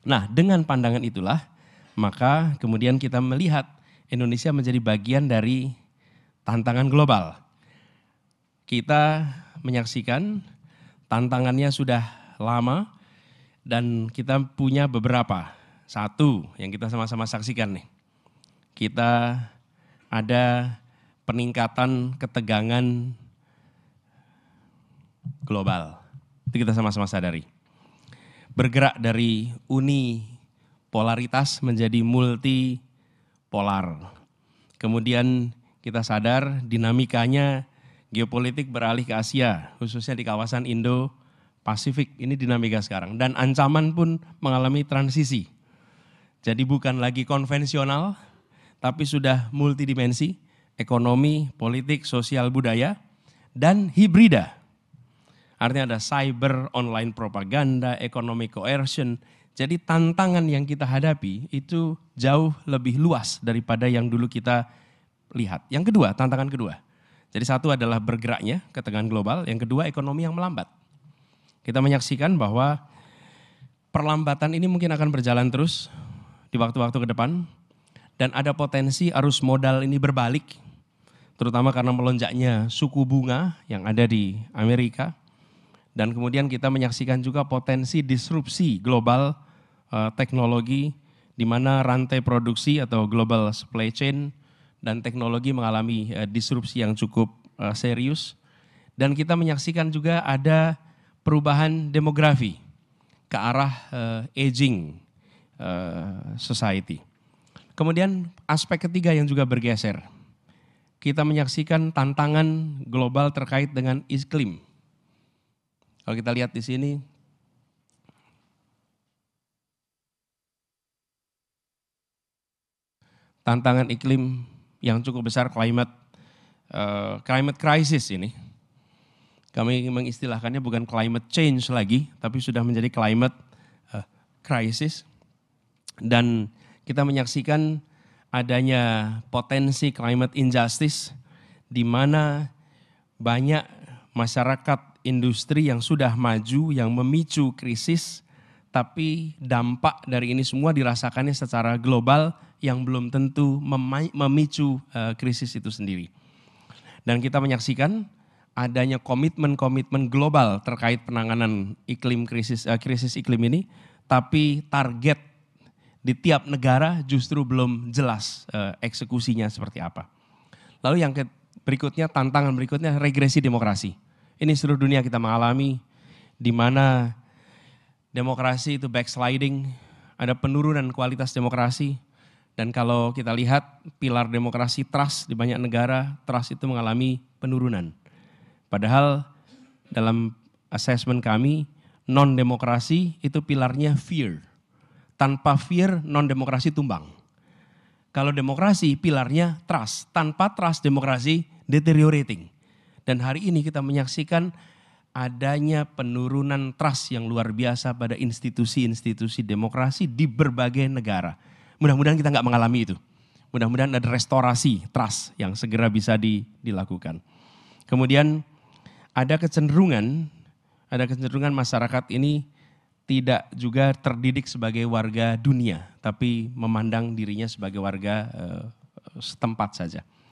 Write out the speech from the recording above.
Nah, dengan pandangan itulah maka kemudian kita melihat Indonesia menjadi bagian dari tantangan global. Kita menyaksikan tantangannya sudah lama dan kita punya beberapa. Satu yang kita sama-sama saksikan nih. Kita ada peningkatan ketegangan global. Itu kita sama-sama sadari bergerak dari uni polaritas menjadi multi polar. Kemudian kita sadar dinamikanya geopolitik beralih ke Asia, khususnya di kawasan Indo-Pasifik. Ini dinamika sekarang. Dan ancaman pun mengalami transisi. Jadi bukan lagi konvensional, tapi sudah multidimensi, ekonomi, politik, sosial, budaya, dan hibrida Artinya ada cyber, online propaganda, ekonomi coercion. Jadi tantangan yang kita hadapi itu jauh lebih luas daripada yang dulu kita lihat. Yang kedua, tantangan kedua. Jadi satu adalah bergeraknya ke ketegangan global, yang kedua ekonomi yang melambat. Kita menyaksikan bahwa perlambatan ini mungkin akan berjalan terus di waktu-waktu ke depan dan ada potensi arus modal ini berbalik terutama karena melonjaknya suku bunga yang ada di Amerika dan kemudian kita menyaksikan juga potensi disrupsi global uh, teknologi di mana rantai produksi atau global supply chain dan teknologi mengalami uh, disrupsi yang cukup uh, serius. Dan kita menyaksikan juga ada perubahan demografi ke arah uh, aging uh, society. Kemudian aspek ketiga yang juga bergeser. Kita menyaksikan tantangan global terkait dengan iklim kalau kita lihat di sini, tantangan iklim yang cukup besar climate uh, climate crisis ini. Kami mengistilahkannya bukan climate change lagi, tapi sudah menjadi climate uh, crisis. Dan kita menyaksikan adanya potensi climate injustice di mana banyak masyarakat industri yang sudah maju, yang memicu krisis, tapi dampak dari ini semua dirasakannya secara global yang belum tentu memicu eh, krisis itu sendiri. Dan kita menyaksikan adanya komitmen-komitmen global terkait penanganan iklim krisis eh, krisis iklim ini, tapi target di tiap negara justru belum jelas eh, eksekusinya seperti apa. Lalu yang berikutnya tantangan berikutnya regresi demokrasi ini seluruh dunia kita mengalami di mana demokrasi itu backsliding, ada penurunan kualitas demokrasi. Dan kalau kita lihat pilar demokrasi trust di banyak negara, trust itu mengalami penurunan. Padahal dalam assessment kami, non-demokrasi itu pilarnya fear. Tanpa fear, non-demokrasi tumbang. Kalau demokrasi, pilarnya trust. Tanpa trust, demokrasi deteriorating. Dan hari ini kita menyaksikan adanya penurunan trust yang luar biasa pada institusi-institusi demokrasi di berbagai negara. Mudah-mudahan kita nggak mengalami itu. Mudah-mudahan ada restorasi trust yang segera bisa di, dilakukan. Kemudian ada kecenderungan, ada kecenderungan masyarakat ini tidak juga terdidik sebagai warga dunia, tapi memandang dirinya sebagai warga uh, setempat saja.